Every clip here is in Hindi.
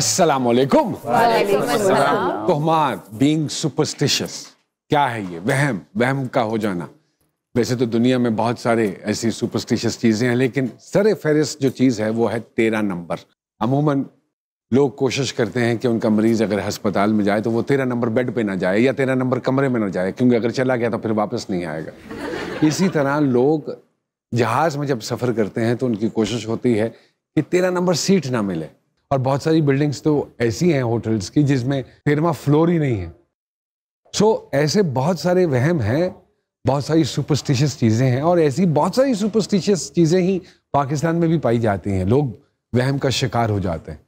अस्सलाम वालेकुम तोहमात बीइंग सुपरस्टिशियस क्या है ये वहम वहम का हो जाना वैसे तो दुनिया में बहुत सारे ऐसी सुपरस्टिशियस चीज़ें हैं लेकिन सर फहरिस्त जो चीज़ है वो है तेरह नंबर अमूमन लोग कोशिश करते हैं कि उनका मरीज़ अगर अस्पताल में जाए तो वो तेरह नंबर बेड पे ना जाए या तेरह नंबर कमरे में ना जाए क्योंकि अगर चला गया तो फिर वापस नहीं आएगा इसी तरह लोग जहाज़ में जब सफ़र करते हैं तो उनकी कोशिश होती है कि तेरह नंबर सीट ना मिले और बहुत सारी बिल्डिंग्स तो ऐसी हैं होटल्स की जिसमें तेरवा फ्लोर ही नहीं है सो so, ऐसे बहुत सारे वहम हैं बहुत सारी सुपरस्टिशियस चीज़ें हैं और ऐसी बहुत सारी सुपरस्टिशियस चीज़ें ही पाकिस्तान में भी पाई जाती हैं लोग वहम का शिकार हो जाते हैं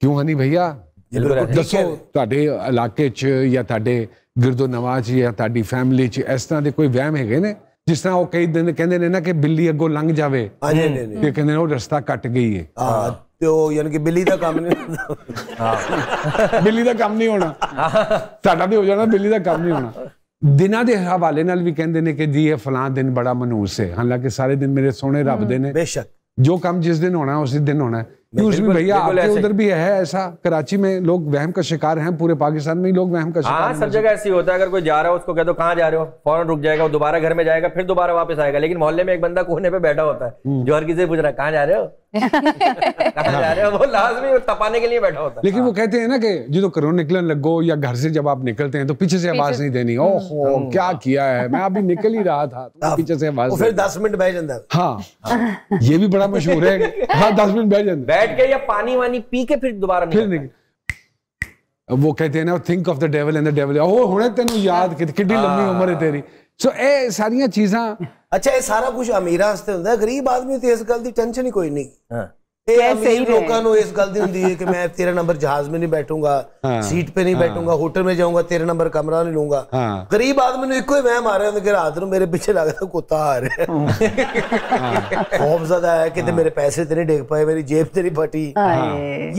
क्यों हनी भैया दसो ਤੁਹਾਡੇ इलाके या ਜਾਂ ਤੁਹਾਡੇ ਗਿਰਦੋ ਨਵਾਜ ਜਾਂ ਤੁਹਾਡੀ ਫੈਮਿਲੀ 'ਚ ਇਸ ਤਰ੍ਹਾਂ ਦੇ ਕੋਈ ਵਹਿਮ ਹੈਗੇ ਨੇ ਜਿਸ ਤਰ੍ਹਾਂ ਉਹ ਕਈ ਦਿਨ ਕਹਿੰਦੇ ਨੇ ਨਾ ਕਿ ਬਿੱਲੀ ਅੱਗੋਂ ਲੰਘ ਜਾਵੇ ਤੇ ਕਹਿੰਦੇ ਉਹ ਤੇ ਉਹ ਯਾਨੀ ਕਿ ਬਿੱਲੀ ਦਾ ਕੰਮ ਨਹੀਂ ਹਾਂ ਬਿੱਲੀ ਦਾ ਕੰਮ ਨਹੀਂ ਹੋਣਾ ਸਾਡਾ ਵੀ ਹੋ ਜਾਣਾ ਬਿੱਲੀ ਦਾ ਕੰਮ ਨਹੀਂ ਹੋਣਾ ਦਿਨਾਂ ਦੇ ਹਵਾਲੇ ਨਾਲ ਵੀ ਕਹਿੰਦੇ ਨੇ ਕਿ ਜੀ ਇਹ ਫਲਾਂ ਦਿਨ ਬੜਾ ਹੈ ਹਾਲਾਂਕਿ ਸਾਰੇ ਦਿਨ ਮੇਰੇ ਸੋਹਣੇ ਰੱਬ ਦੇ ਨੇ ਬੇਸ਼ੱਕ जो काम जिस दिन होना है दिन होना है उसमें भैया आपके उधर भी है ऐसा कराची में लोग वहम का शिकार है पूरे पाकिस्तान में लोग वहम का शिकार हाँ, सब जगह ऐसी होता है अगर कोई जा रहा है उसको कह दो कहाँ जा रहे हो फौरन रुक जाएगा दोबारा घर में जाएगा फिर दोबारा वापस आएगा लेकिन मोहल्ले में एक बंदा कोने पे बैठा होता है हम्म। जो हर किसी पूछ रहा है कहाँ जा रहे हो लेकिन वो हाँ। कहते हैं ना कि जो तो करो निकलन लगो या घर से जब आप निकलते हैं तो पीछे से आवाज नहीं देनी ओहो हम्म, हम्म। क्या किया है मैं अभी निकल ही रहा था तो पीछे से आवाज फिर दस मिनट बैठ जाता हाँ ये भी बड़ा मशहूर है हाँ दस मिनट बैठ जाता बैठ के या पानी वानी पी के फिर दोबारा फिर निकल वो कहते हैं ना think of the devil and the devil ओ हुणे तेन याद कि लंबी हाँ। उम्र है तेरी सो ए सारिया चीजा अच्छा ए सारा कुछ अमीर वास्ते हुंदा गरीब आदमी इस गल दी टेंशन ही कोई नहीं हां हाँ। हाँ। हाँ। पैसे पाए मेरी जेब तेरी फटी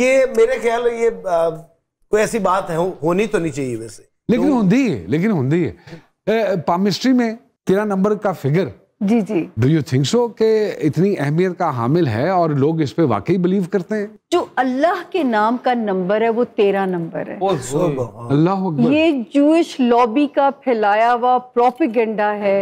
ये मेरे ख्याल ये कोई ऐसी बात है होनी तो नहीं चाहिए वैसे लेकिन होंगी लेकिन होंगी है पामिस्ट्री में तेरा नंबर का फिगर जी जी डू यू थिंक सो के इतनी अहमियत का हामिल है और लोग इस पे वाकई बिलीव करते हैं जो अल्लाह के नाम का नंबर है वो तेरा नंबर है अल्लाह ये जूश लॉबी का फैलाया हुआ प्रोपिगेंडा है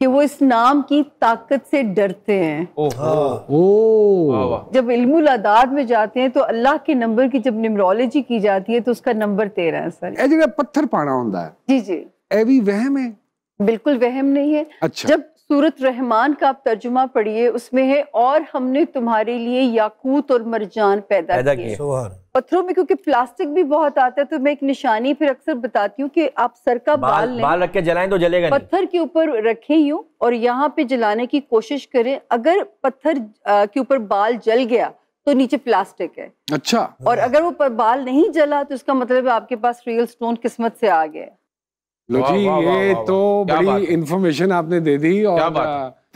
कि वो इस नाम की ताकत से डरते हैं ओ जब इल्मुलादाद में जाते हैं तो अल्लाह के नंबर की जब न्यूमरोलॉजी की जाती है तो उसका नंबर तेरह है सर पत्थर पाना होता है जी जी वहम है बिल्कुल वहम नहीं है अच्छा जब सूरत रहमान का आप तर्जुमा पढ़िए उसमें है और हमने तुम्हारे लिए याकूत और मरजान पैदा, पैदा किए पत्थरों में क्योंकि प्लास्टिक भी बहुत आता है तो मैं एक निशानी फिर अक्सर बताती हूँ कि आप सर का बाल बाल, रख के जलाएं तो जलेगा पत्थर के ऊपर रखे यूं और यहाँ पे जलाने की कोशिश करें अगर पत्थर के ऊपर बाल जल गया तो नीचे प्लास्टिक है अच्छा और अगर वो बाल नहीं जला तो इसका मतलब आपके पास रियल स्टोन किस्मत से आ गया लो जी ये तो बड़ी इन्फॉर्मेशन आपने दे दी और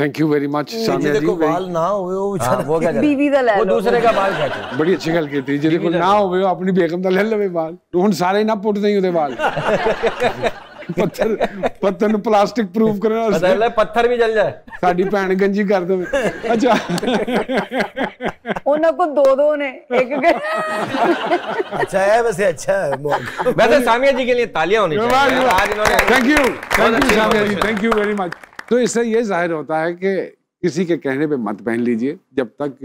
थैंक यू वेरी मच सामने जी को बाल ना हुए ਉਹ बेचारा वो क्या बीवी का ले वो दूसरे का बाल खाते बड़ी अच्छी ਗੱਲ ਕੀਤੀ ਜਿਹਦੇ ਕੋਲ ਨਾ ਹੋਵੇ ਉਹ ਆਪਣੀ ਬੇਗਮ ਦਾ ਲੈ ਲਵੇ ਵਾਲ ਹੁਣ ਸਾਰੇ ਨਾ ਪੁੱਟਦੇ ਹੀ ਉਹਦੇ ਵਾਲ ਪੱਥਰ ਪੱਥਰ ਨੂੰ ਪਲਾਸਟਿਕ ਪ੍ਰੂਫ ਕਰਨ ਵਾਸਤੇ ਪੱਥਰ ਵੀ ਜਲ ਜਾਏ ਸਾਡੀ ਭੈਣ ਗੰਜੀ ਕਰ ਦੇਵੇ ਅੱਛਾ ਉਹਨਾਂ ਕੋ ਦੋ ਦੋ ਨੇ ਇੱਕ किसी के कहने पे मत पहन लीजिए जब तक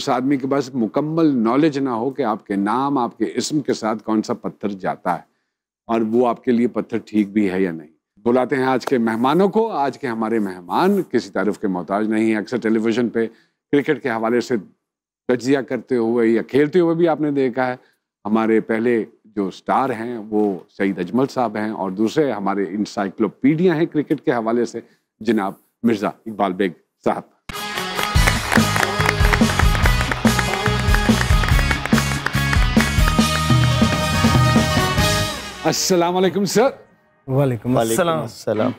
उस आदमी के पास मुकम्मल नॉलेज ना हो कि आपके नाम आपके इसम के साथ कौन सा पत्थर जाता है और वो आपके लिए पत्थर ठीक भी है या नहीं बुलाते हैं आज के मेहमानों को आज के हमारे मेहमान किसी तारीफ के मोहताज नहीं है अक्सर टेलीविज़न पे क्रिकेट के हवाले से तजिया करते हुए या खेलते हुए भी आपने देखा है हमारे पहले जो स्टार हैं वो सईद अजमल साहब हैं और दूसरे हमारे इंसाइक्लोपीडिया हैं क्रिकेट के हवाले से जनाब मिर्ज़ा इकबाल बेग साहब अस्सलाम वालेकुम सर वालेकुम अस्सलाम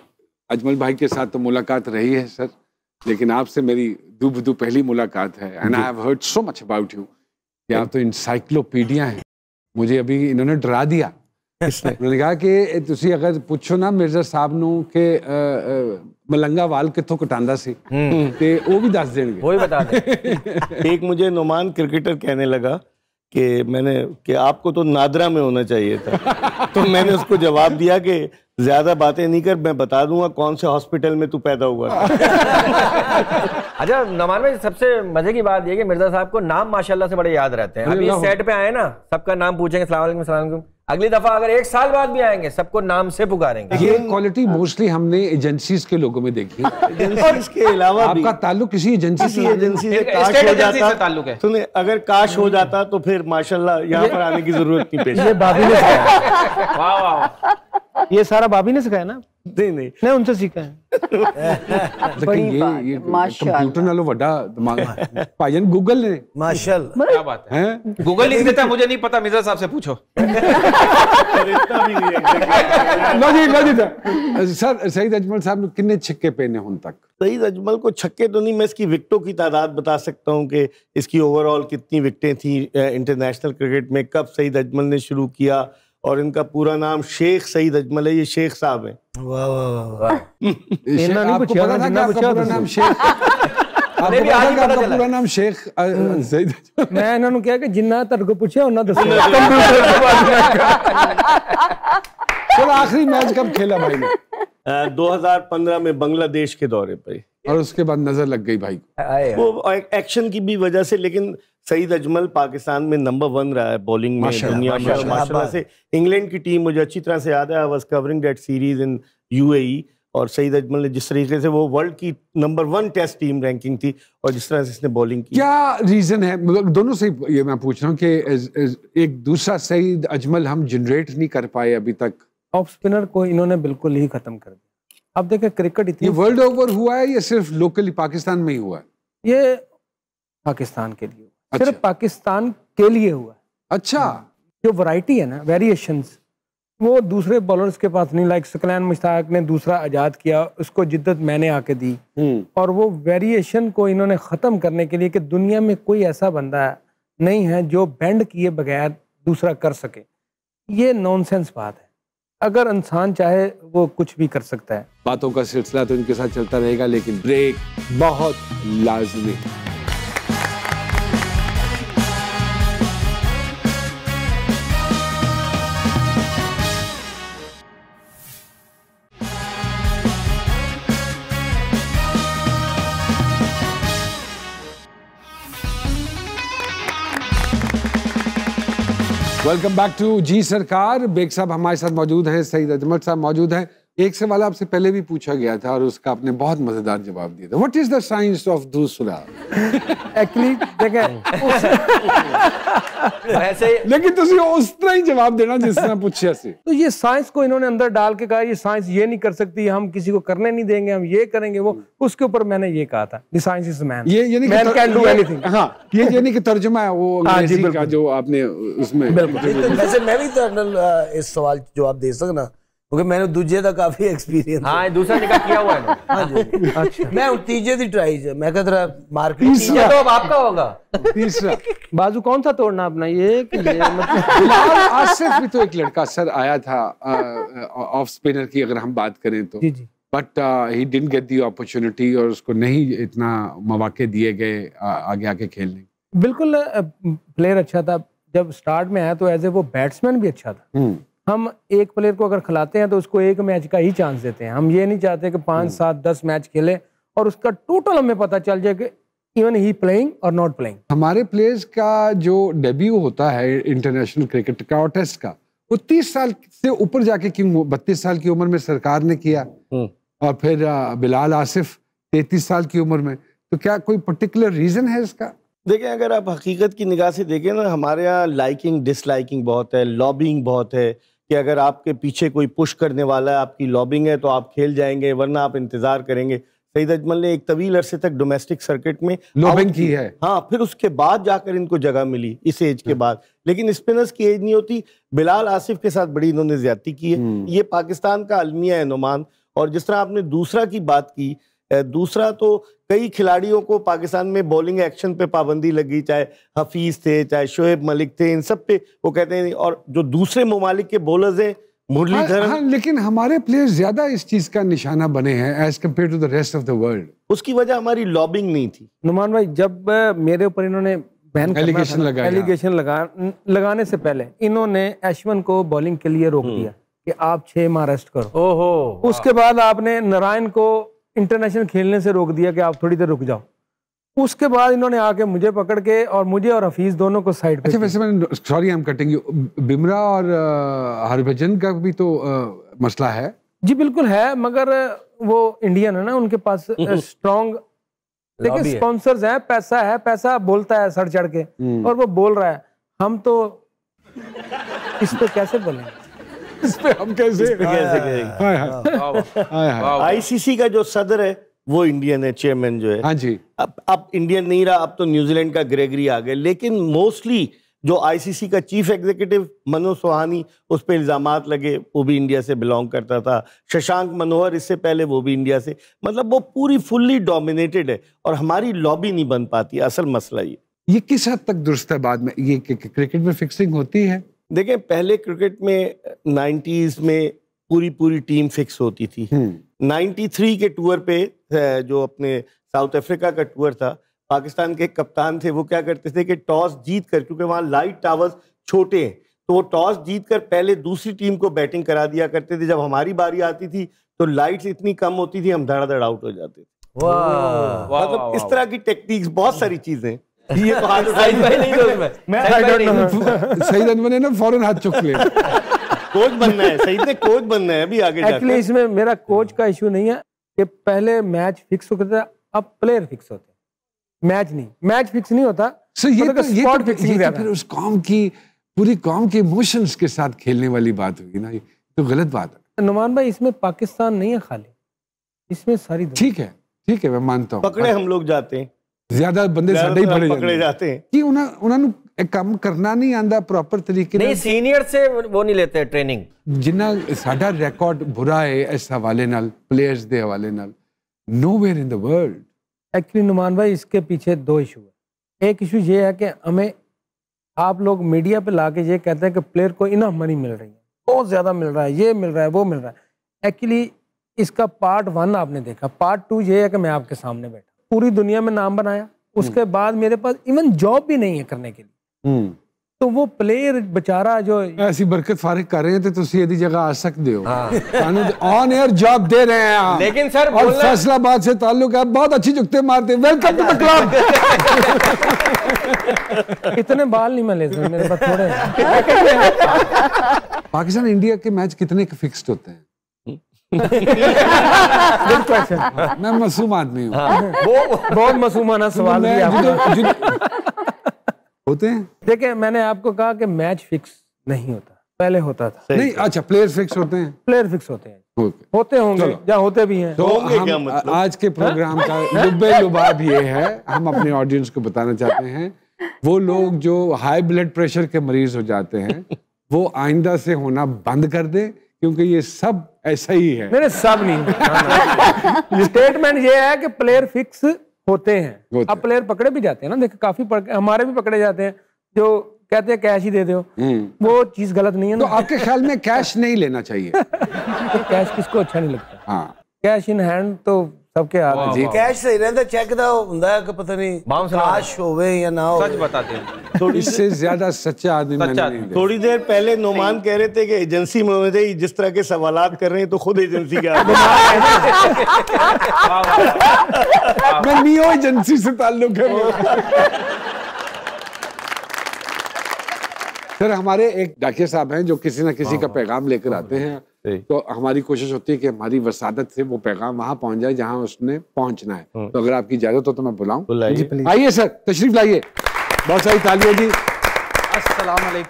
अजमल भाई के साथ तो मुलाकात रही है सर लेकिन आपसे मेरी दुब पहली मुलाकात है and I have heard so much about you आप तो इंसाइक्लोपीडिया हैं मुझे अभी इन्होंने डरा दिया उन्होंने कहा कि तुम अगर पूछो ना मिर्जा साहब न के मलंगा वाल कितों कटांदा सी हम्म। तो वो भी दस देंगे वो ही बता दे एक मुझे नुमान क्रिकेटर कहने लगा कि मैंने कि आपको तो नादरा में होना चाहिए था तो मैंने उसको जवाब दिया कि ज्यादा बातें नहीं कर मैं बता दूंगा कौन से हॉस्पिटल में तू पैदा हुआ अच्छा नमान भाई सबसे मजे की बात यह कि मिर्जा साहब को नाम माशाल्लाह से बड़े याद रहते हैं अभी सेट पे आए ना सबका नाम पूछेंगे सलाम वालेकुम सलाम वालेकुम अगली दफा अगर एक साल बाद भी आएंगे सबको नाम से पुकारेंगे ये क्वालिटी मोस्टली हमने एजेंसीज के लोगों में देखी एजेंसीज के अलावा आपका ताल्लुक किसी एजेंसी से एजेंसी से काश हो जाता ताल्लुक है सुनिए अगर काश हो जाता तो फिर माशाल्लाह यहाँ पर आने की जरूरत नहीं पेश ये बाबू ने वाह वाह ये सारा भाभी ने सिखाया ना नहीं नहीं मैं उनसे सीखा है बड़ी ये, ये कंप्यूटर नालो वड़ा दिमाग भाई जान गूगल ने माशाल्लाह मतलब क्या बात है हैं गूगल लिख देता मुझे नहीं पता मिर्जा साहब से पूछो लो जी लो जी सर सईद अजमल साहब ने कितने छक्के पेने हुन तक सईद अजमल को छक्के तो नहीं मैं इसकी विकेटों की तादाद बता सकता हूं कि इसकी ओवरऑल कितनी विकेटें थी इंटरनेशनल क्रिकेट में कब सईद अजमल ने शुरू किया और इनका पूरा नाम शेख सईद अजमल है ये शेख साहब है वाह वाह वाह इतना नहीं नाम शेख पूरा नाम शेख सईद मैं चलो आखिरी मैच कब खेला भाई ने 2015 में बांग्लादेश के दौरे पर और उसके बाद नजर लग गई भाई को वो एक्शन की भी वजह से लेकिन सईद अजमल पाकिस्तान में नंबर वन रहा है बॉलिंग में दुनिया में माशाल्लाह से इंग्लैंड की टीम मुझे अच्छी तरह से याद है I was covering that series in UAE और सईद अजमल ने जिस तरीके से वो वर्ल्ड की number one test team ranking थी और जिस तरह से इसने बॉलिंग की क्या रीज़न है मतलब दोनों से ये मैं पूछ रहा हूँ कि एक दूसरा सईद अजमल हम जनरेट नहीं कर पाए अभी तक ऑफ स्पिनर को इन्होंने बिल्कुल ही ख़त्म कर दिया अब देखे क्रिकेट इतनी ये वर्ल्ड ओवर हुआ है या सिर्फ लोकली पाकिस्तान में ही हुआ है ये पाकिस्तान के लिए अच्छा। सिर्फ पाकिस्तान के लिए हुआ है अच्छा जो वैरायटी है ना वेरिएशन वो दूसरे बॉलर्स के पास नहीं लाइक सकलैन मुश्ताक ने दूसरा आजाद किया उसको जिद्दत मैंने आके दी हम्म। और वो वेरिएशन को इन्होंने ख़त्म करने के लिए कि दुनिया में कोई ऐसा बंदा नहीं है जो बैंड किए बगैर दूसरा कर सके ये नॉनसेंस बात है अगर इंसान चाहे वो कुछ भी कर सकता है बातों का सिलसिला तो इनके साथ चलता रहेगा लेकिन ब्रेक बहुत लाजमी है वेलकम बैक टू जी सरकार बेग साहब हमारे साथ मौजूद हैं सईद अजमल साहब मौजूद हैं एक सवाल आपसे पहले भी पूछा गया था और उसका आपने बहुत मजेदार जवाब दिया था what is the science of doosra actually देखे ऐसे लेकिन ਤੁਸੀਂ उस तरह ही जवाब देना जिस तरह ਪੁੱਛਿਆ से तो ये साइंस को इन्होंने अंदर डाल के कहा ये साइंस ये नहीं कर सकती हम किसी को करने नहीं देंगे हम ये करेंगे वो उसके ऊपर मैंने ये कहा था द साइंस इज मैन ये ये नहीं मैन कैन डू एनीथिंग हां ये यानी कि तर्जुमा है वो हाँ, अंग्रेजी का जो आपने उसमें बिल्कुल वैसे मैं भी तो इस सवाल जवाब दे सकता ना ਕਿਉਂਕਿ ਮੈਨੂੰ ਦੂਜੇ ਦਾ ਕਾਫੀ ਐਕਸਪੀਰੀਅੰਸ ਹਾਂ ਦੂਸਰਾ ਨਿਕਾਹ किया हुआ है ਹਾਂਜੀ हाँ अच्छा मैं तीजे दी ट्राई से मैं कहता मार्केट तीसरा तो अब आपका होगा तीसरा बाजू कौन था तोड़ना अपना ये कि ये मतलब आसिफ भी तो एक लड़का सर आया था ऑफ स्पिनर की अगर हम बात करें तो जी जी but he didn't get the opportunity और उसको नहीं इतना मौके दिए गए आगे आके खेलने बिल्कुल प्लेयर अच्छा था जब स्टार्ट में आया तो एज ए वो बैट्समैन भी अच्छा था हम्म। हम एक प्लेयर को अगर खिलाते हैं तो उसको एक मैच का ही चांस देते हैं हम ये नहीं चाहते कि पाँच हम्म। सात दस मैच खेले और उसका टोटल हमें पता चल जाए कि इवन ही प्लेइंग और नॉट प्लेइंग हमारे प्लेयर्स का जो डेब्यू होता है इंटरनेशनल क्रिकेट का और टेस्ट का वो तीस साल से ऊपर जाके क्यों बत्तीस साल की उम्र में सरकार ने किया हम्म। और फिर बिलाल आसिफ तैतीस साल की उम्र में तो क्या कोई पर्टिकुलर रीज़न है इसका देखें अगर आप हकीकत की निगाह से देखें ना हमारे यहाँ लाइकिंग डिसलाइकिंग बहुत है लॉबिंग बहुत है कि अगर आपके पीछे कोई पुश करने वाला है आपकी लॉबिंग है तो आप खेल जाएंगे वरना आप इंतजार करेंगे सईद अजमल ने एक तवील अरसे तक डोमेस्टिक सर्किट में लॉबिंग की है हाँ फिर उसके बाद जाकर इनको जगह मिली इस एज के बाद लेकिन स्पिनर्स की एज नहीं होती बिलाल आसिफ के साथ बड़ी इन्होंने ज्यादा की है हम्म। ये पाकिस्तान का अलमिया है नुमान और जिस तरह आपने दूसरा की बात की दूसरा तो कई खिलाड़ियों को पाकिस्तान में बॉलिंग एक्शन पे पाबंदी लगी चाहे हफीज थे चाहे शोएब मलिक थे इन सब पे वो कहते हैं और जो दूसरे ममालिक के बॉलर्स हैं मुरलीधर हाँ, हाँ, लेकिन हमारे प्लेयर्स ज्यादा इस चीज का निशाना बने हैं as compare to the rest of the world उसकी वजह हमारी लॉबिंग नहीं थी नुमान भाई जब मेरे ऊपर इन्होंने बैन एलिगेशन लगा एलिगेशन लगा लगाने से पहले इन्होंने एशवन को बॉलिंग के लिए रोक हम्म। दिया कि आप छह महाराष्ट्र करो ओहो उसके बाद आपने नारायण को इंटरनेशनल खेलने से रोक दिया कि आप थोड़ी देर रुक जाओ उसके बाद इन्होंने आके मुझे पकड़ के और मुझे और हफीज दोनों को साइड अच्छा वैसे मैं sorry I am cutting you Bumrah और हरभजन का भी तो आ, मसला है जी बिल्कुल है मगर वो इंडियन है ना उनके पास स्ट्रॉन्ग हम्म, हम्म। देखिए स्पॉन्सर्स हैं पैसा है पैसा बोलता है सड़ चढ़ के हम्म। और वो बोल रहा है हम तो इस पर कैसे बोलेंगे इस पे हम कैसे आईसीसी का जो सदर है वो इंडियन है चेयरमैन जो है हाँ जी अब अब इंडियन नहीं रहा अब तो न्यूजीलैंड का ग्रेगरी आ गए लेकिन मोस्टली जो आईसीसी का चीफ एग्जीक्यूटिव मनोज सोहानी उस पर इल्ज़ाम लगे वो भी इंडिया से बिलोंग करता था शशांक मनोहर इससे पहले वो भी इंडिया से मतलब वो पूरी फुल्ली डोमिनेटेड है और हमारी लॉबी नहीं बन पाती असल मसला ये ये किस हद तक दुरुस्त है बाद में ये क्रिकेट में फिक्सिंग होती है देखें पहले क्रिकेट में नाइन्टीज में पूरी पूरी टीम फिक्स होती थी 93 हम्म। के टूर पे जो अपने साउथ अफ्रीका का टूर था पाकिस्तान के कप्तान थे वो क्या करते थे कि टॉस जीत कर क्योंकि वहाँ लाइट टावर्स छोटे हैं तो वो टॉस जीत कर पहले दूसरी टीम को बैटिंग करा दिया करते थे जब हमारी बारी आती थी तो लाइट्स इतनी कम होती थी हम धड़ाधड़ आउट हो जाते थे मतलब इस तरह की टेक्निक्स बहुत सारी चीजें ये तो हाथ साइड भाई नहीं था मैं I don't know Saeed Anwar ने ना फौरन हाथ चुक लिया कोच बनना है सईद ने कोच बनना है अभी आगे जाकर एक्चुअली इसमें मेरा कोच का इशू नहीं है कि पहले मैच फिक्स होता था अब प्लेयर फिक्स होते हैं मैच नहीं मैच फिक्स नहीं होता सो so ये मतलब तो, तो ये तो, फिक्स नहीं फिर उस कॉम की पूरी कॉम के इमोशंस के साथ खेलने वाली बात होगी ना ये तो गलत बात है नुमान भाई इसमें पाकिस्तान नहीं है खाली इसमें सारी ठीक है ठीक है मैं मानता हूँ पकड़े हम लोग जाते हैं ज्यादा बंदे ਸਾਡੇ ਹੀ ਫੜੇ ਜਾਂਦੇ हैं ਕਿ ਉਹਨਾਂ ਉਹਨਾਂ ਨੂੰ ਇਹ ਕੰਮ ਕਰਨਾ ਨਹੀਂ ਆਂਦਾ ਪ੍ਰੋਪਰ ਤਰੀਕੇ ਨਾਲ ਨਹੀਂ ਸੀਨੀਅਰ ਸੇ ਉਹ ਨਹੀਂ ਲੈਤੇ ਟ੍ਰੇਨਿੰਗ ਜਿੰਨਾ ਸਾਡਾ ਰਿਕਾਰਡ ਬੁਰਾ ਹੈ ਇਸ ਹਵਾਲੇ ਨਾਲ ਪਲੇਅਰਸ ਦੇ ਹਵਾਲੇ द वर्ल्ड एक्चुअली नुमान भाई इसके पीछे दो इशू है एक इशू ये है कि हमें आप लोग मीडिया पे लाके ये कहते हैं कि प्लेयर को इनफ मनी मिल रही है बहुत ज़्यादा मिल रहा है ये मिल रहा है वो मिल रहा है एक्चुअली इसका पार्ट वन आपने देखा पार्ट टू ये है कि मैं आपके सामने बैठा पूरी दुनिया में नाम बनाया उसके हम्म। बाद मेरे पास इवन जॉब भी नहीं है करने के लिए हम्म। तो वो प्लेयर बेचारा जो ऐसी बरकत फारिग कर रहे थे तो ਇਹਦੀ ਜਗ੍ਹਾ ਆ ਸਕਦੇ ਹੋ ऑन ਔਨ 에ਅਰ ਜੌਬ ਦੇ हैं लेकिन सर और फैसलाबाद से ताल्लुक है बहुत अच्छी जुकते मारते वेलकम टू द क्लब इतने बाल नहीं मिले मेरे पास थोड़े पाकिस्तान इंडिया के मैच कितने फिक्स्ड होते हैं मैं मासूम आदमी हूँ हाँ। बहुत मासूमाना तो सवाल होते हैं देखे मैंने आपको कहा कि मैच फिक्स नहीं होता पहले होता था नहीं अच्छा प्लेयर फिक्स होते हैं प्लेयर फिक्स होते हैं होते होंगे या होते भी हैं तो हम क्या मतलब? आज के प्रोग्राम का हाँ? लुबे लुबा भी ये है हम अपने ऑडियंस को बताना चाहते हैं वो लोग जो हाई ब्लड प्रेशर के मरीज हो जाते हैं वो आइंदा से होना बंद कर दे क्योंकि ये सब ऐसा ही है मेरे सब नहीं स्टेटमेंट ये है कि प्लेयर फिक्स होते हैं अब प्लेयर पकड़े भी जाते हैं ना देखो काफी हमारे भी पकड़े जाते हैं जो कहते हैं कैश ही दे दो हम्म। वो चीज गलत नहीं है तो आपके ख्याल में कैश नहीं लेना चाहिए कैश किसको अच्छा नहीं लगता हाँ कैश इन हैंड तो ਸਭ ਕੇ जी कैश सही रहता चेक दा हुंदा है कि पता नहीं ਨਹੀਂ होवे या ना हो सच ਸੱਚ ਬਤਾਤੇ थोड़ी से ज्यादा सच्चा आदमी मैंने नहीं देखा थोड़ी देर पहले नुमान कह रहे थे कि एजेंसी में थे जिस तरह के सवालात कर रहे हैं तो खुद एजेंसी का मैं नियो एजेंसी से ताल्लुक है सर हमारे एक डाकिया साहब हैं जो किसी ना किसी हाँ, का हाँ। पैगाम लेकर हाँ, आते हैं तो हमारी कोशिश होती है कि हमारी वसादत से वो पैगाम वहां पहुंच जाए जहां उसने पहुंचना है हाँ। तो अगर आपकी इजाजत हो तो मैं बुलाऊं आइए सर तशरीफ लाइए बहुत सारी तालियां जी अस्सलाम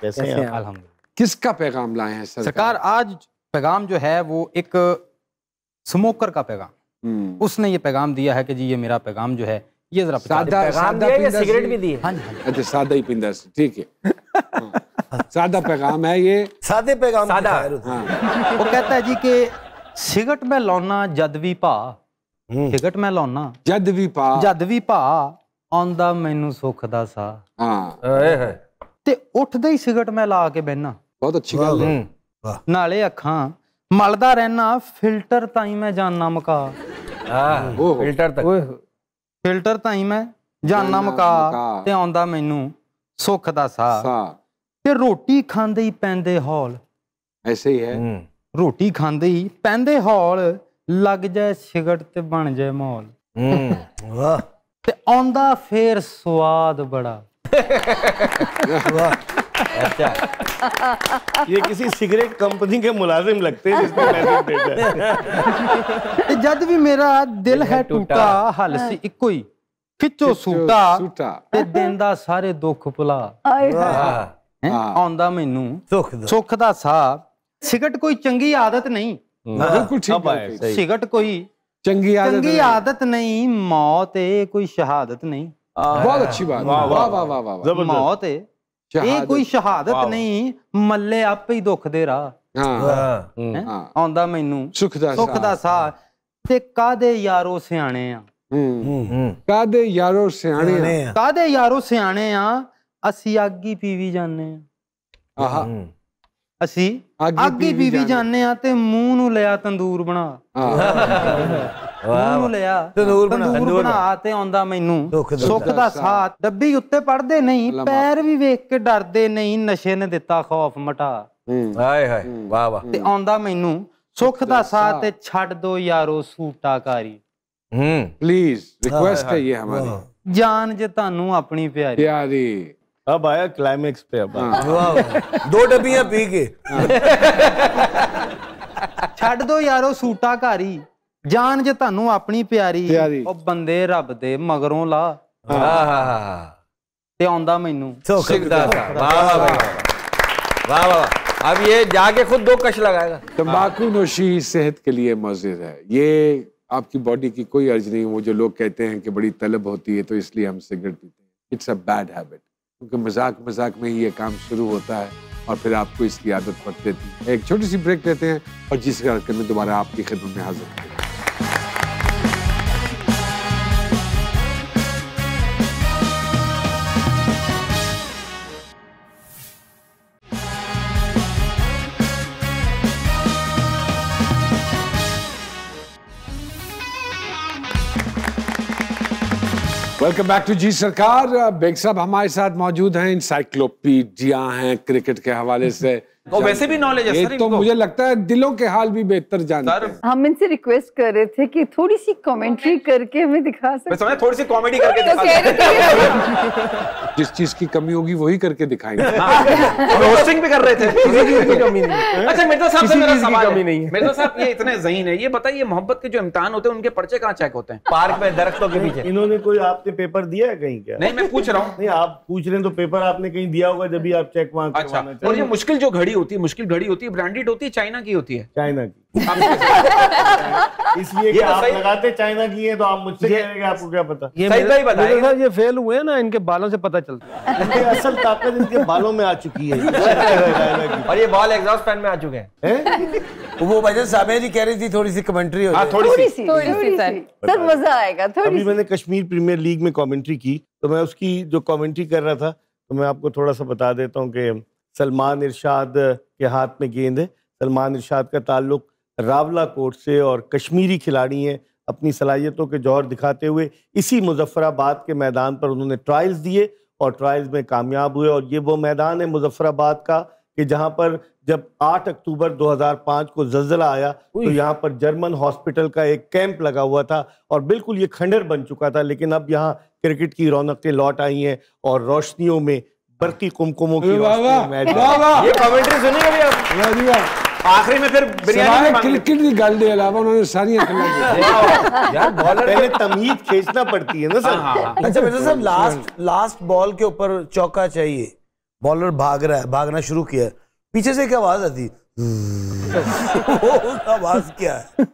कैसे हैं अल्हम्दुलिल्लाह किसका पैगाम लाए हैं सर सरकार आज पैगाम जो है वो एक स्मोकर का पैगाम हम्म। उसने ये पैगाम दिया है कि जी ये मेरा पैगाम जो है ये जरा सादा सिगरेट भी दी है हाँ हाँ अच्छा, सादा ही पिंदा ठीक है ਸਾਦਾ ਪੈਗਾਮ ਹੈ ਇਹ ਸਾਦੇ ਪੈਗਾਮ ਦਾ हाँ। ਉਹ कहता ਜੀ ਕਿ ਸਿਗਰਟ ਮੈਂ ਲਾਉਣਾ ਜਦ ਵੀ ਭਾ ਸਿਗਰਟ ਮੈਂ ਲਾਉਣਾ ਜਦ ਵੀ ਭਾ ਜਦ ਵੀ ਭਾ ਆਉਂਦਾ ਮੈਨੂੰ ਸੁੱਖ ਦਾ ਸਾ ਹਾਂ ਓਏ ਹੈ ਤੇ ਉੱਠਦੇ ਹੀ ਸਿਗਰਟ ਮੈਂ ਲਾ ਕੇ ਬੈਨਾ ਬਹੁਤ ਅੱਛੀ ਗੱਲ ਹੈ ਵਾਹ ਨਾਲੇ ਅੱਖਾਂ ਮਲਦਾ ਰਹਿਣਾ ਫਿਲਟਰ ਤਾਈ ਮੈਂ ਜਾਨਣਾ ਮਕਾ ਹਾਂ ਫਿਲਟਰ ਤੱਕ ਓਏ ਫਿਲਟਰ ਤਾਈ ਮੈਂ ਜਾਨਣਾ ਮਕਾ ਤੇ ਆਉਂਦਾ ਮੈਨੂੰ ਸੁੱਖ ਦਾ ਸਾ ਤੇ ਰੋਟੀ ਖਾਂਦੇ ਹੀ ਪੈਂਦੇ ਹੌਲ ਐਸੇ ਹੀ ਹੈ ਰੋਟੀ ਖਾਂਦੇ ਹੀ ਪੈਂਦੇ ਹੌਲ ਲੱਗ ਜਾਏ ਸਿਗਰਟ ਤੇ ਬਣ ਜਾਏ ਮੌਲ ਹੂੰ ਵਾਹ ਤੇ ਆਉਂਦਾ ਫੇਰ ਸਵਾਦ ਬੜਾ ਵਾਹ अच्छा ये किसी सिगरेट कंपनी के मुलाजिम लगते हैं जिसने मैसेज भेजा है जद भी मेरा दिल है ਇੱਕੋ ਹੀ सी ਸੂਟਾ ਤੇ ਦਿਨ ਦਾ ਤੇ ਸਾਰੇ ਦੁੱਖ ਭੁਲਾ ਆਏ ਆਉਂਦਾ ਮੈਨੂੰ ਸੁੱਖ ਦਾ ਸੁੱਖ ਦਾ ਸਾਹ ਸਿਗਰਟ ਕੋਈ ਚੰਗੀ ਆਦਤ ਨਹੀਂ ਬਿਲਕੁਲ ਠੀਕ ਹੈ ਸਿਗਰਟ ਕੋਈ ਚੰਗੀ ਆਦਤ ਚੰਗੀ ਆਦਤ ਨਹੀਂ ਮੌਤ ਏ ਕੋਈ ਸ਼ਹਾਦਤ ਨਹੀਂ ਬਹੁਤ ਅੱਛੀ ਬਾਤ ਵਾਹ ਵਾਹ ਵਾਹ ਵਾਹ ਜ਼ਬਰਦਸਤ ਮੌਤ ਏ ਇਹ ਕੋਈ ਸ਼ਹਾਦਤ ਨਹੀਂ ਮੱਲੇ ਆਪੇ ਹੀ ਦੁੱਖ ਦੇ ਰਾਹ ਹਾਂ ਆਉਂਦਾ ਮੈਨੂੰ ਸੁੱਖ ਦਾ ਸੁੱਖ ਦਾ ਸਾਹ ਤੇ ਕਾਦੇ ਯਾਰੋ ਸਿਆਣੇ ਆ ਹੂੰ ਹੂੰ ਕਾਦੇ ਯਾਰੋ ਸਿਆਣੇ ਆ ਕਾਦੇ ਯਾਰੋ ਸਿਆਣੇ ਆ ਅਸੀਂ ਅੱਗ ਹੀ ਪੀਵੀ ਜਾਂਦੇ ਆ ਆਹਾ ਅਸੀਂ ਅੱਗ ਹੀ ਪੀਵੀ ਜਾਂਦੇ ਆ ਤੇ ਮੂੰਹ ਨੂੰ ਲਿਆ ਤੰਦੂਰ ਬਣਾ ਮੂੰਹ ਨੂੰ ਲਿਆ ਤੰਦੂਰ ਬਣਾ ਤੰਦੂਰ ਬਣਾ ਤੇ ਆਉਂਦਾ ਮੈਨੂੰ ਸੁੱਖ ਦਾ ਸਾਥ ਡੱਬੀ ਉੱਤੇ ਪੜਦੇ ਨਹੀਂ ਪੈਰ ਵੀ ਵੇਖ ਕੇ ਡਰਦੇ ਨਹੀਂ ਨਸ਼ੇ ਨੇ ਦਿੱਤਾ ਖੌਫ ਮਟਾ ਹਾਏ ਹਾਏ ਵਾਹ ਵਾਹ ਤੇ ਆਉਂਦਾ ਮੈਨੂੰ ਸੁੱਖ ਦਾ ਸਾਥ ਤੇ ਛੱਡ ਦੋ ਯਾਰੋ ਸੂਟਾਕਾਰੀ ਹੂੰ ਪਲੀਜ਼ ਰਿਕੁਐਸਟ ਹੈ ਇਹ ਹਮਾਰੀ ਜਾਨ ਜੇ ਤੁਹਾਨੂੰ ਆਪਣੀ ਪਿਆਰੀ ਪਿਆਰੀ अब आया क्लाइमेक्स पे अब हाँ। वाह दो डबिया पी के ਛੱਡ ਦੋ ਯਾਰੋ ਸੂਟਾ ਘਾਰੀ ਜਾਨ ਜੇ ਤੁਹਾਨੂੰ ਆਪਣੀ ਪਿਆਰੀ ਉਹ ਬੰਦੇ ਰੱਬ ਦੇ ਮਗਰੋਂ ਲਾ ਆਹਾ ਤੇ ਆਉਂਦਾ ਮੈਨੂੰ ਸਿਕਦਾ ਵਾਹ ਵਾਹ ਵਾਹ अब ये जाके खुद दो कश लगाएगा तंबाकू तो हाँ। नोशी सेहत के लिए मजिद है ये आपकी बॉडी की कोई अर्ज नहीं वो जो लोग कहते हैं कि बड़ी तलब होती है तो इसलिए हम सिगरेट पीते हैं इट्स अ बैड हैबिट क्योंकि मजाक मजाक में ही ये काम शुरू होता है और फिर आपको इसकी आदत पड़ जाती है एक छोटी सी ब्रेक लेते हैं और जिस कार्यक्रम में दोबारा आपकी खिदमत में हाजिर करें वेलकम बैक टू जी सरकार बेग साहब हमारे साथ मौजूद हैं इंसाइक्लोपीडिया हैं क्रिकेट के हवाले से तो वैसे भी नॉलेज है सर तो मुझे लगता है दिलों के हाल भी बेहतर जानते हैं हम इनसे रिक्वेस्ट कर रहे थे कि थोड़ी सी कमेंट्री करके हमें दिखा सकते हैं थोड़ी सी कॉमेडी करके तो दिखा जिस चीज की कमी होगी वही करके दिखाएंगे रोस्टिंग हाँ। भी कर रहे थे अच्छा मिर्जा साहब से मेरा सवाल कमी नहीं है मिर्जा साहब ये इतने जहीन है ये बताइए मोहब्बत के जो इम्तिहान होते हैं उनके पर्चे कहाँ चेक होते हैं पार्क में दरख्तों के पीछे इन्होंने कोई आपने पेपर दिया है कहीं क्या नहीं मैं पूछ रहा हूँ नहीं आप पूछ रहे हैं तो पेपर आपने कहीं दिया होगा जब भी आप चेक वहाँ अच्छा और ये मुश्किल जो घड़ी घड़ी होती है मुश्किल घड़ी होती है ब्रांडेड होती है चाइना की होती है चाइना की इसलिए कि तो आप लगाते चाइना की है तो आप मुझसे कहेंगे आपको क्या पता ये सही भाई बताइए सर ये फेल हुए ना इनके बालों से पता चलता है असल ताकत इनके बालों में आ चुकी है और ये बाल एग्जॉस्ट फैन में आ चुके हैं वो भजन साबिया जी कह रही थी थोड़ी सी कमेंट्री हो हाँ, थोड़ी सी थोड़ी सी सर मजा आएगा अभी मैंने कश्मीर प्रीमियर लीग में कमेंट्री की तो मैं उसकी जो कमेंट्री कर रहा था तो मैं आपको थोड़ा सा बता देता हूँ कि सलमान इरशाद के हाथ में गेंद है सलमान इरशाद का ताल्लुक रावला कोट से और कश्मीरी खिलाड़ी हैं अपनी सलाहियतों के जौहर दिखाते हुए इसी मुजफ्फराबाद के मैदान पर उन्होंने ट्रायल्स दिए और ट्रायल्स में कामयाब हुए और ये वो मैदान है मुजफ्फराबाद का कि जहाँ पर जब 8 अक्टूबर 2005 को जल्जला आया तो यहाँ पर जर्मन हॉस्पिटल का एक कैंप लगा हुआ था और बिल्कुल ये खंडर बन चुका था लेकिन अब यहाँ क्रिकेट की रौनकें लौट आई हैं और रोशनियों में बढ़ती कुमकुमों की आखिरी में फिर बिरयानी क्रिकेट की गल के अलावा उन्होंने सारी यार बॉलर पहले तो- तमीज खींचना पड़ती है ना सर हाँ, हाँ, हाँ। अच्छा मिर्जा साहब लास्ट लास्ट बॉल के ऊपर चौका चाहिए बॉलर भाग रहा है भागना शुरू किया पीछे से क्या आवाज आती आवाज क्या है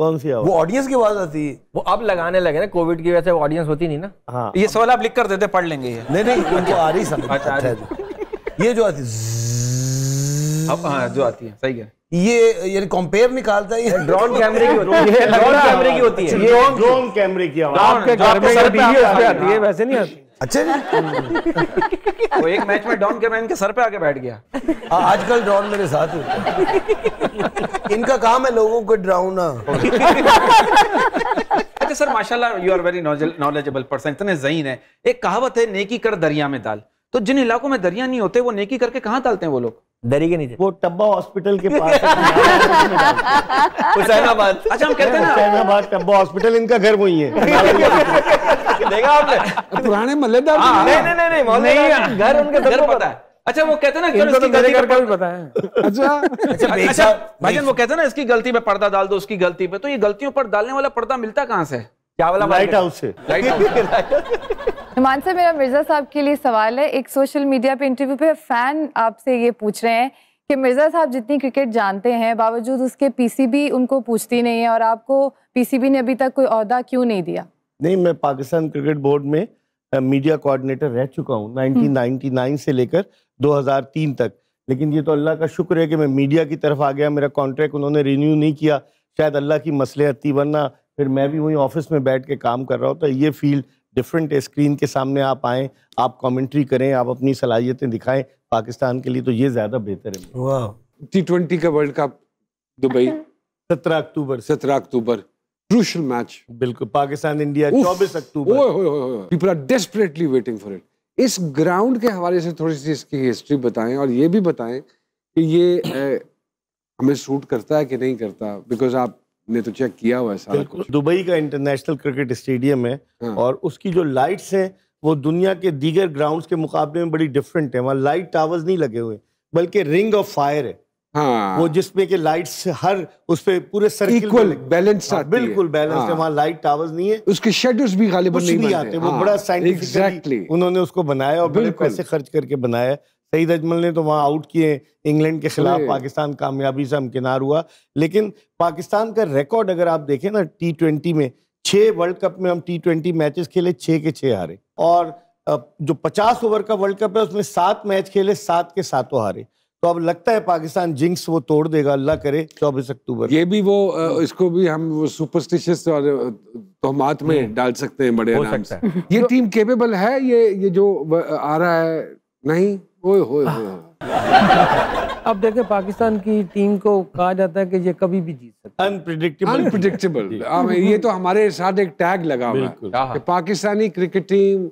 कौन सी आवाज वो ऑडियंस की आवाज आती है वो अब लगाने लगे ना कोविड की वजह से ऑडियंस होती नहीं ना हाँ ये सवाल आप लिख कर देते पढ़ लेंगे ये नहीं नहीं उनको आ रही समझ अच्छा, अच्छा, अच्छा। ये जो आती अब हाँ जो आती है सही है ये ये कंपेयर निकालता है ड्रोन कैमरे की होती है ड्रोन कैमरे की होती है ड्रोन कैमरे की आवाज आपके घर में आती है वैसे नहीं आती अच्छा जी वो एक मैच में डॉन कैमरन के सर पे आके बैठ गया आजकल डॉन मेरे साथ ही इनका काम है लोगों को डराउना अच्छा सर माशाल्लाह you are very knowledgeable person इतने जहीन है एक कहावत है नेकी कर दरिया में डाल तो जिन इलाकों में दरिया नहीं होते वो नेकी करके कहाँ डालते हैं वो लोग दरी के नीचे वो टब्बा हॉस्पिटल के पास हुसैनाबाद अच्छा हम कहते हैं हुसैनाबाद टब्बा हॉस्पिटल इनका घर वही है देखा आपने पुराने मल्लेदार हाँ, नहीं नहीं नहीं नहीं घर उनके घर पता है अच्छा वो कहते ना इसकी तो गलती मेरे का भी पता है अच्छा अच्छा, अच्छा भाईजान वो कहते ना इसकी गलती पे पर्दा डाल दो उसकी गलती पे तो ये गलतियों पर डालने वाला पर्दा मिलता कहाँ से क्या वाला लाइट हाउस से लाइट हाउस नुमान से मेरा मिर्ज़ा साहब के लिए सवाल है एक सोशल मीडिया पे इंटरव्यू पे फ़ैन आपसे ये पूछ रहे हैं कि मिर्ज़ा साहब जितनी क्रिकेट जानते हैं बावजूद उसके पीसीबी उनको पूछती नहीं है और आपको पीसीबी ने अभी तक कोई अहदा क्यों नहीं दिया नहीं मैं पाकिस्तान क्रिकेट बोर्ड में मीडिया कोऑर्डिनेटर रह चुका हूँ हम्म। नाइनटीन से लेकर दो तक लेकिन ये तो अल्लाह का शुक्र है कि मैं मीडिया की तरफ आ गया मेरा कॉन्ट्रैक्ट उन्होंने रिन्यू नहीं किया शायद अल्लाह की मसले थी वरना फिर मैं भी वहीं ऑफिस में बैठ के काम कर रहा होता ये फील्ड डिफरेंट स्क्रीन के सामने आप आएँ आप कमेंट्री करें आप अपनी सलाहियतें दिखाएं पाकिस्तान के लिए तो ये ज़्यादा बेहतर है टी ट्वेंटी का वर्ल्ड कप दुबई सत्रह अक्टूबर सत्रह अक्टूबर क्रूशल मैच बिल्कुल पाकिस्तान इंडिया चौबीस October people are desperately waiting for it इस ग्राउंड के हवाले से थोड़ी सी इसकी हिस्ट्री बताएं और ये भी बताएं कि ये हमें सूट करता है कि नहीं करता बिकॉज आप ने तो चेक किया हुआ है सारा कुछ दुबई का इंटरनेशनल क्रिकेट स्टेडियम है हाँ। और उसकी जो लाइट्स हैं वो दुनिया के दीगर ग्राउंड्स के मुकाबले में बड़ी डिफरेंट है वहाँ लाइट टावर्स नहीं लगे हुए बल्कि रिंग ऑफ फायर है हाँ। वो जिसमें के लाइट्स हर उस पे पूरे सर्किल बैलेंस हाँ, बिल्कुल बैलेंस है हाँ। वहाँ लाइट टावर्स नहीं है उसके शेडोज भी गालिबन नहीं, नहीं आते हाँ। वो बड़ा साइंटिफिकली exactly. उन्होंने उसको बनाया और बड़े पैसे खर्च करके बनाया सईद अजमल ने तो वहाँ आउट किए इंग्लैंड के खिलाफ पाकिस्तान कामयाबी से हमकिनार हुआ लेकिन पाकिस्तान का रिकॉर्ड अगर आप देखें ना टी ट्वेंटी में छः वर्ल्ड कप में हम टी ट्वेंटी मैचेस खेले छः के छः हारे और जो पचास ओवर का वर्ल्ड कप है उसमें सात मैच खेले सात के सातों हारे तो अब लगता है पाकिस्तान जिंक्स वो तोड़ देगा अल्लाह करे चौबीस अक्टूबर ये भी वो इसको भी हम वो सुपरस्टिशियस और तोहमात में हम्म। डाल सकते हैं बड़े हो से है ये टीम तो केपेबल है ये ये जो आ रहा है नहीं ओए होए अब देखें पाकिस्तान की टीम को कहा जाता है कि ये कभी भी जीत सकती अनप्रिडिक्टेबल अनप्रिडिक्टेबल हाँ, ये तो हमारे साथ एक टैग लगा हुआ है कि हाँ। Pakistani cricket team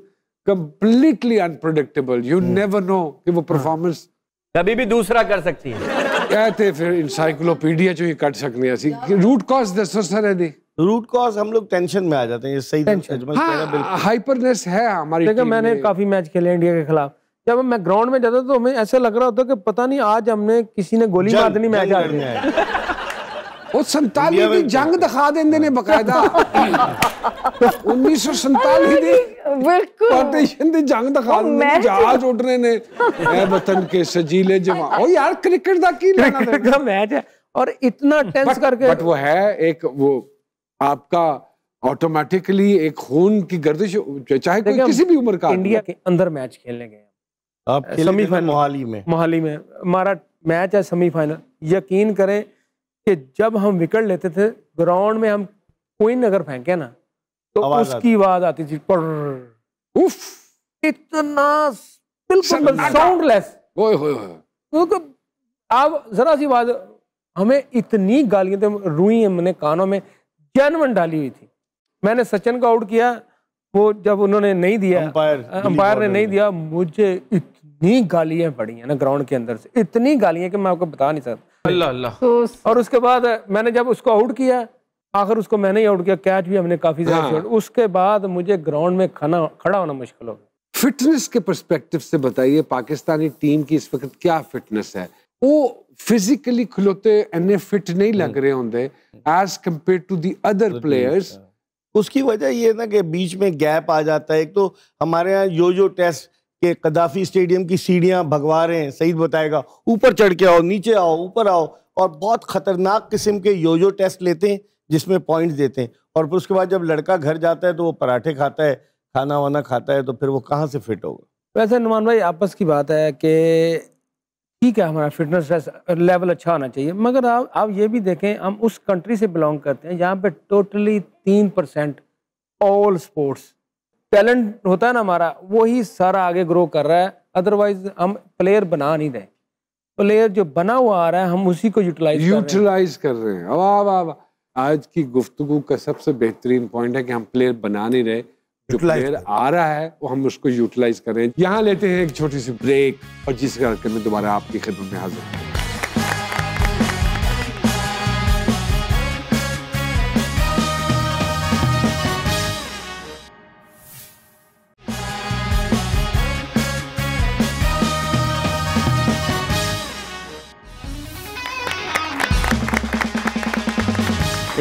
completely unpredictable you never know कि वो परफॉर्मेंस हाँ। कभी भी दूसरा कर सकती है कहते फिर इंसाइक्लोपीडिया जो ये कट सकने ऐसी रूट कॉज दसो सर है दी रूट कॉज हम लोग टेंशन में आ जाते हैं ये सही टेंशन तो हाइपरनेस है हमारी मैंने काफी मैच खेले इंडिया के खिलाफ जब मैं ग्राउंड में जाता तो हमें ऐसा लग रहा होता कि पता नहीं आज हमने किसी ने गोली मार देनी मैच आ गया ਉਹ 47 ਦੀ ਜੰਗ ਦਿਖਾ ਦਿੰਦੇ ਨੇ और इतना टेंस करके बट वो है एक वो आपका ऑटोमेटिकली एक खून की गर्दिश चाहे कोई किसी भी उम्र का इंडिया के अंदर मैच खेलने गए आप सेमीफाइनल मोहाली में मोहाली में हमारा मैच है सेमीफाइनल यकीन करें कि जब हम विकेट लेते थे ग्राउंड में हम कोई नगर फेंके ना तो आवाज उसकी आवाज आती थी पर उफ इतना बिल्कुल साउंडलेस ओए होए होए अब तो जरा सी बात हमें इतनी गालियां रुई तो रूई हमने कानों में जनवन डाली हुई थी मैंने सचिन को आउट किया वो जब उन्होंने नहीं दिया अंपायर ने नहीं दिया मुझे इत... इतनी गालियां पड़ी है ना ग्राउंड के अंदर से इतनी गालियां कि मैं आपको बता नहीं सकता अल्लाह अल्लाह तो और उसके बाद मैंने जब उसको आउट किया आखिर उसको मैंने ही आउट किया कैच भी हमने काफी ज्यादा हाँ। उसके बाद मुझे ग्राउंड में खाना खड़ा होना मुश्किल हो गया फिटनेस के परस्पेक्टिव से बताइए पाकिस्तानी टीम की इस वक्त क्या फिटनेस है वो फिजिकली खलोते इन्हें फिट नहीं लग रहे होंगे as compare to the other players उसकी वजह ये ना कि बीच में गैप आ जाता है एक तो हमारे यहाँ यो जो टेस्ट कि कदाफी स्टेडियम की सीढ़ियाँ भगवा रहे हैं सही बताएगा ऊपर चढ़ के आओ नीचे आओ ऊपर आओ और बहुत ख़तरनाक किस्म के योजो टेस्ट लेते हैं जिसमें पॉइंट्स देते हैं और फिर उसके बाद जब लड़का घर जाता है तो वो पराठे खाता है खाना वाना खाता है तो फिर वो कहाँ से फिट होगा वैसे नुमान भाई आपस की बात है कि ठीक है हमारा फिटनेस लेवल अच्छा होना चाहिए मगर आप आप ये भी देखें हम उस कंट्री से बिलोंग करते हैं जहाँ पे टोटली तीन परसेंट ऑल स्पोर्ट्स टैलेंट होता है ना हमारा वो ही सारा आगे ग्रो कर रहा है अदरवाइज हम प्लेयर बना नहीं रहे प्लेयर जो बना हुआ आ रहा है हम उसी को यूटिलाइज यूटिलाइज कर रहे हैं वाह वाह वाह आज की गुफ्तगु का सबसे बेहतरीन पॉइंट है कि हम प्लेयर बना नहीं रहे जो प्लेयर आ रहा है वो हम उसको यूटिलाइज कर रहे हैं यहाँ लेते हैं एक छोटी सी ब्रेक और जिसके दोबारा आपकी खिदमत में हाजिर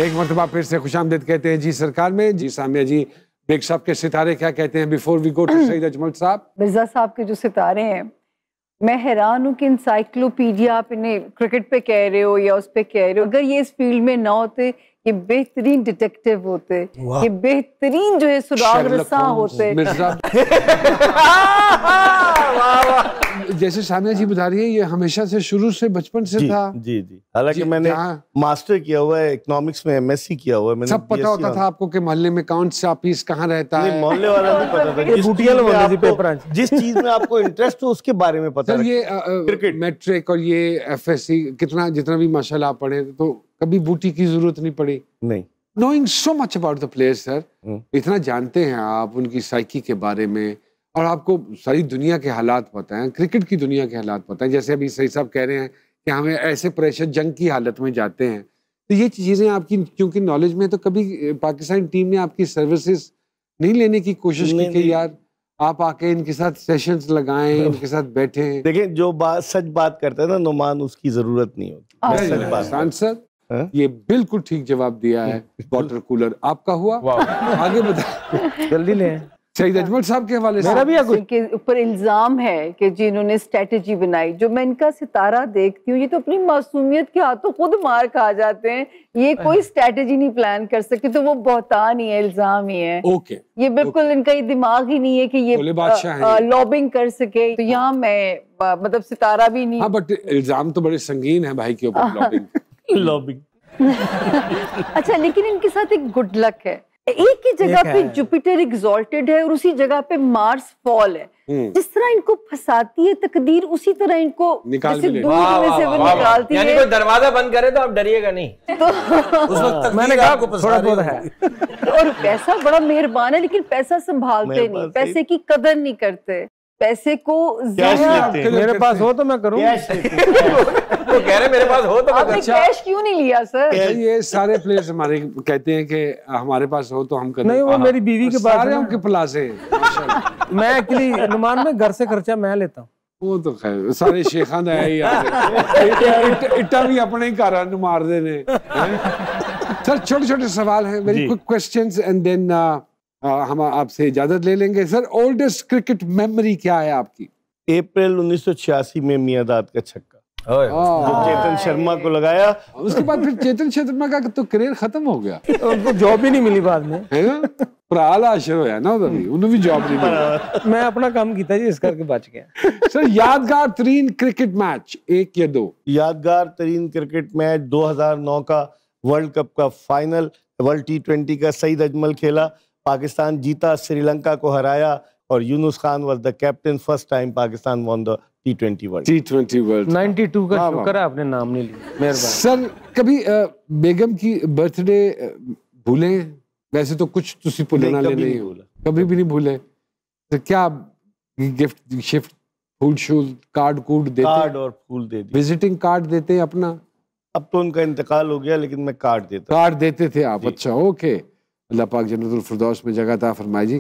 एक मरतबा फिर से खुश आमदेद कहते हैं जी सरकार में जी सामिया जी बेग साहब के सितारे क्या कहते हैं before we go to Saeed Ajmal साहब मिर्जा साहब के जो सितारे हैं मैं हैरान हूँ कि इंसाइक्लोपीडिया आप इन्हें क्रिकेट पे कह रहे हो या उस पर कह रहे हो अगर ये इस फील्ड में ना होते ये बेहतरीन डिटेक्टिव होते ये बेहतरीन जो है सुराग रसा होते जैसे सामिया जी बता रही है ये हमेशा से शुरू से बचपन से जी, था जी जी हालांकि मैंने मास्टर किया हुआ है इकोनॉमिक्स में एमएससी किया हुआ है मैंने सब पता होता था आपको कि मोहल्ले में कौन सा पीस कहाँ रहता है मोहल्ले वाला नहीं पता था जिस चीज में आपको इंटरेस्ट हो उसके बारे में पता ये क्रिकेट मैट्रिक और ये एफ कितना जितना भी माशा आप पढ़े तो कभी बूटी की जरूरत नहीं पड़ी नहीं knowing so much about the player sir इतना जानते हैं आप उनकी साइकी के बारे में और आपको सारी दुनिया के हालात पता हैं क्रिकेट की दुनिया के हालात पता हैं जैसे अभी सही साहब कह रहे हैं कि हमें ऐसे प्रेशर जंग की हालत में जाते हैं तो ये चीज़ें आपकी क्योंकि नॉलेज में तो कभी पाकिस्तान टीम ने आपकी सर्विसेज नहीं लेने की कोशिश की कि यार आप आके इनके साथ सेशंस लगाएं इनके साथ बैठे देखिए जो बात सच बात करते हैं ना नुमान उसकी जरूरत नहीं होती हाँ, हाँ? ये बिल्कुल ठीक जवाब दिया है वाटर कूलर आपका हुआ आगे बता जल्दी ले सईद अजमल हाँ। साहब के हवाले से इनके ऊपर इल्जाम है कि जिन्होंने स्ट्रेटजी बनाई जो मैं इनका सितारा देखती हूँ ये तो अपनी मासूमियत के हाथों खुद मार खा जाते हैं ये कोई स्ट्रेटजी नहीं प्लान कर सके तो वो बहुत ही है इल्जाम ही है ओके ये बिल्कुल इनका ये दिमाग ही नहीं है कि ये लॉबिंग कर सके तो हाँ। यहाँ मैं मतलब सितारा भी नहीं बट हाँ, इल्जाम तो बड़े संगीन है भाई के ऊपर लॉबिंग अच्छा लेकिन इनके साथ एक गुड लक है एक ही जगह पे जुपिटर एग्जॉल्टेड है और उसी जगह पे मार्स फॉल है हम्म। जिस तरह इनको फंसाती है तकदीर उसी तरह इनको निकाल दूर में से वो निकालती है यानी कोई दरवाजा बंद करे तो आप डरिएगा नहीं तो उस वक्त मैंने कहा आपको थोड़ा बहुत है और पैसा बड़ा मेहरबान है लेकिन पैसा संभालते नहीं पैसे की कदर नहीं करते पैसे को मेरे पास हो तो मैं करूँ वो कह रहे मेरे पास हो तो आपने अच्छा। कैश क्यों नहीं लिया सर अच्छा, ये सारे प्लेयर्स हमारे कहते हैं कि हमारे पास हो तो हम करते नहीं वो मेरी बीवी के तो पास सारे हम प्लाजे मैं एक्चुअली नुमान में घर से खर्चा मैं लेता हूँ वो तो खैर सारे शेखा ਦਾ ਹੈ इट्टा भी अपने ही ਆਪਣੇ ਹੀ ਘਰਾਂ ਨੂੰ सर छोटे छोटे सवाल हैं very quick questions and then हम आपसे इजाजत ले लेंगे सर ओल्डेस्ट क्रिकेट मेमोरी क्या है आपकी अप्रैल 1986 में मियादाद का छक्का हाँ। जो चेतन शर्मा को लगाया उसके बाद फिर चेतन शर्मा का तो करियर खत्म हो गया उनको जॉब ही नहीं मिली बाद में है ना ਭਰਾਲ ਆਸ਼ਰ ਹੋਇਆ ਨਾ ਉਹਦਾ ਵੀ ਉਹਨੂੰ ਵੀ ਜੌਬ ਨਹੀਂ ਮਿਲੀ ਮੈਂ ਆਪਣਾ ਕੰਮ ਕੀਤਾ ਜੀ ਇਸ ਕਰਕੇ ਬਚ ਗਿਆ ਸਰ ਯਾਦਗਾਰ ਤਰੀਨ ਕ੍ਰਿਕਟ ਮੈਚ 1 ਜਾਂ 2 ਯਾਦਗਾਰ ਤਰੀਨ ਕ੍ਰਿਕਟ मैच 2009 का वर्ल्ड कप का फाइनल वर्ल्ड टी ट्वेंटी का सईद अजमल खेला पाकिस्तान जीता श्रीलंका को हराया और Younis Khan was the captain first time Pakistan won the T twenty world T twenty world too का हाँ, शुक्र है हाँ। आपने नाम नहीं लिया सर कभी बेगम की बर्थडे भूले वैसे तो कुछ तुसी ले नहीं भूला कभी भी नहीं भूले तो क्या गिफ्ट शिफ्ट फूल शूल कार्ड कूड देते कार्ड और फूल दे दिए विजिटिंग कार्ड देते हैं अपना अब तो उनका इंतकाल हो गया लेकिन मैं कार्ड देता कार्ड देते थे आप अच्छा ओके अल्लाह पाक जन्नतफरदौस में जगह था फरमाई जी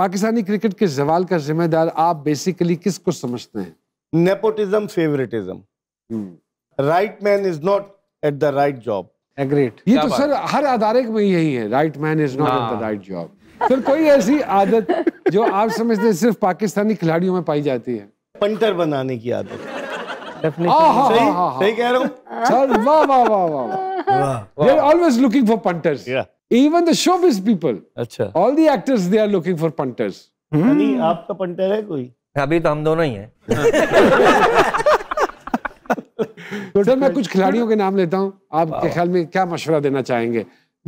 पाकिस्तानी क्रिकेट के जवाल का जिम्मेदार आप बेसिकली किस को समझते हैं nepotism favouritism right man is not at the right job एग्रेट ये तो सर हर अदारे में यही है right man is not at the right job sir कोई ऐसी आदत जो आप समझते हैं सिर्फ पाकिस्तानी खिलाड़ियों में पाई जाती है पंटर बनाने की आदत हाँ, हाँ, हाँ, सही कह रहा हूँ always looking for punters even the show biz people अच्छा all the actors they are looking for punters नहीं आपका पंटर है कोई अभी तो हम दोनों ही हैं सर मैं कुछ खिलाड़ियों के नाम लेता हूँ आपके ख्याल में क्या मशवरा देना चाहेंगे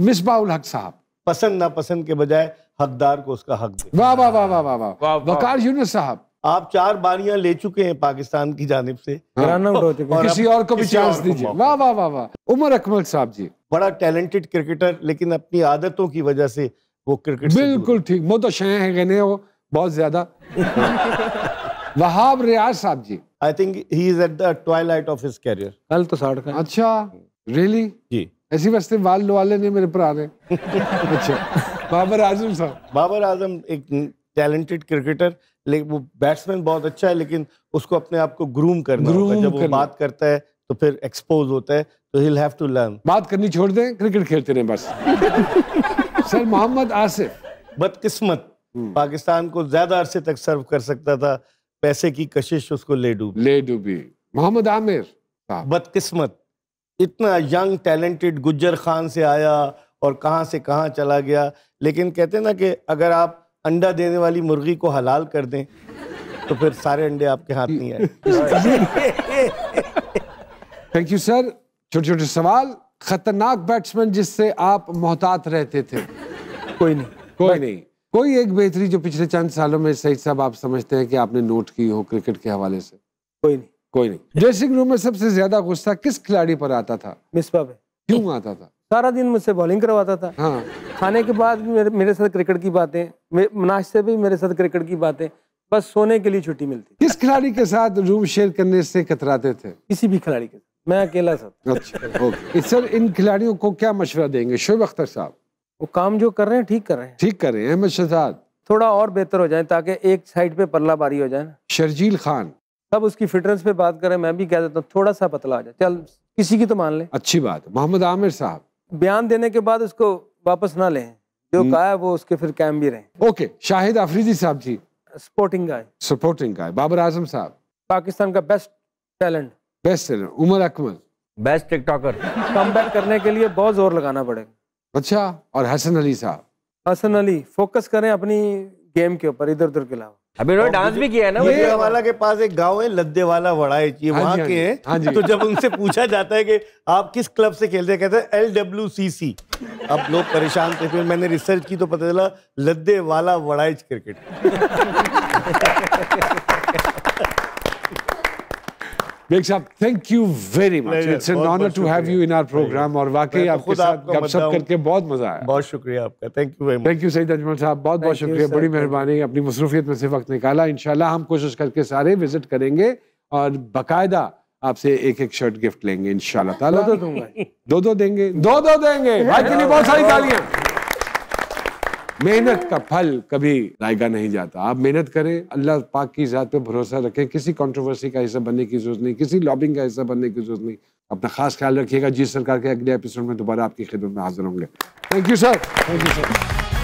मिस बाउल हक साहब पसंद ना पसंद के बजाय हकदार को उसका हक दे वाह वाह वाह वाह वाह वाह वकार यूनुस साहब आप चार बारियां ले चुके हैं पाकिस्तान की जानिब से हाँ। और किसी और को भी चांस दीजिए वाह वाह वाह वाह उमर अकमल साहब जी बड़ा टैलेंटेड क्रिकेटर लेकिन अपनी आदतों की वजह से वो क्रिकेट बिल्कुल ठीक वो तो शय है कहने वो बहुत ज्यादा वहाब रियाज साहब जी I think he is at the twilight of his career कल तो साठ का अच्छा रियली जी ऐसी वास्ते वाल वाले ने मेरे पुराने अच्छा बाबर आजम साहब बाबर आजम एक टैलेंटेड क्रिकेटर लेकिन वो बैट्समैन बहुत अच्छा है लेकिन उसको अपने आप को ग्रूम करना ग्रूम होगा जब वो बात करता है तो फिर एक्सपोज होता है तो ही हैव टू लर्न बात करनी छोड़ दें क्रिकेट खेलते रहे बस सर मोहम्मद आसिफ बदकिस्मत पाकिस्तान को ज्यादा अरसे तक सर्व कर सकता था पैसे की कशिश उसको ले डूबी ले डूबी मोहम्मद आमिर बदकिस्मत इतना यंग टैलेंटेड गुज्जर खान से आया और कहाँ से कहाँ चला गया लेकिन कहते ना कि अगर आप अंडा देने वाली मुर्गी को हलाल कर दें तो फिर सारे अंडे आपके हाथ नहीं आए थैंक यू सर छोटे तो छोटे सवाल खतरनाक बैट्समैन जिससे आप मोहतात रहते थे कोई नहीं कोई नहीं कोई एक बेहतरी जो पिछले चंद सालों में सही साहब आप समझते हैं कि आपने नोट की हो क्रिकेट के हवाले से कोई नहीं कोई नहीं ड्रेसिंग रूम में सबसे ज्यादा गुस्सा किस खिलाड़ी पर आता था मिसबा पे क्यों आता था सारा दिन मुझसे बॉलिंग करवाता था हाँ खाने के बाद मेरे, मेरे साथ क्रिकेट की बातें नाश्ते भी मेरे साथ क्रिकेट की बातें बस सोने के लिए छुट्टी मिलती किस खिलाड़ी के साथ रूम शेयर करने से कतराते थे किसी भी खिलाड़ी के साथ मैं अकेला सर अच्छा सर इन खिलाड़ियों को क्या मशवरा देंगे शोब अख्तर साहब वो काम जो कर रहे हैं ठीक कर रहे हैं ठीक कर रहे हैं अहमद शहजाद थोड़ा और बेहतर हो जाए ताकि एक साइड पे पल्ला बारी हो जाए शर्जील खान सब उसकी फिटनेस पे बात करें मैं भी कह देता हूँ थोड़ा सा पतला आ जाए चल किसी की तो मान ले अच्छी बात मोहम्मद आमिर साहब बयान देने के बाद उसको वापस ना लें जो कहा है वो उसके फिर कैम भी रहे ओके शाहिद आफरीदी साहब जी supporting guy supporting guy Babar Azam साहब पाकिस्तान का best talent best seller Umar Akmal best TikToker come back करने के लिए बहुत जोर लगाना पड़ेगा अच्छा और हसन अली साहब हसन अली फोकस करें अपनी गेम के ऊपर इधर उधर के अलावा अभी उन्होंने डांस भी किया है ना ये वाला के पास एक गांव है लद्दे वाला वड़ाई ये हाँ वहाँ हाँ के हैं हाँ तो जब उनसे पूछा जाता है कि आप किस क्लब से खेलते हैं कहते हैं एल डब्ल्यू सी सी अब लोग परेशान थे फिर मैंने रिसर्च की तो पता चला लद्दे वाला वड़ाइज क्रिकेट बेग साहब thank you very much it's an honour to have you in our programme और वाकई तो आपके साथ गपशप करके बहुत मजा आया बहुत शुक्रिया आपका thank you very much thank you Saeed Ajmal साहब बहुत बहुत शुक्रिया बड़ी मेहरबानी अपनी मसरूफियत में से वक्त निकाला इंशाल्लाह हम कोशिश करके सारे विजिट करेंगे और बाकायदा आपसे एक एक शर्ट गिफ्ट लेंगे इंशाल्लाह ताला दो दो देंगे दो दो देंगे भाई के लिए बहुत सारी तालियां मेहनत का फल कभी रायगा नहीं जाता आप मेहनत करें अल्लाह पाक की जात पे भरोसा रखें किसी कंट्रोवर्सी का हिस्सा बनने की जरूरत नहीं किसी लॉबिंग का हिस्सा बनने की जरूरत नहीं अपना खास ख्याल रखिएगा जी सरकार के अगले एपिसोड में दोबारा आपकी खिदमत में हाजिर होंगे thank you sir thank you sir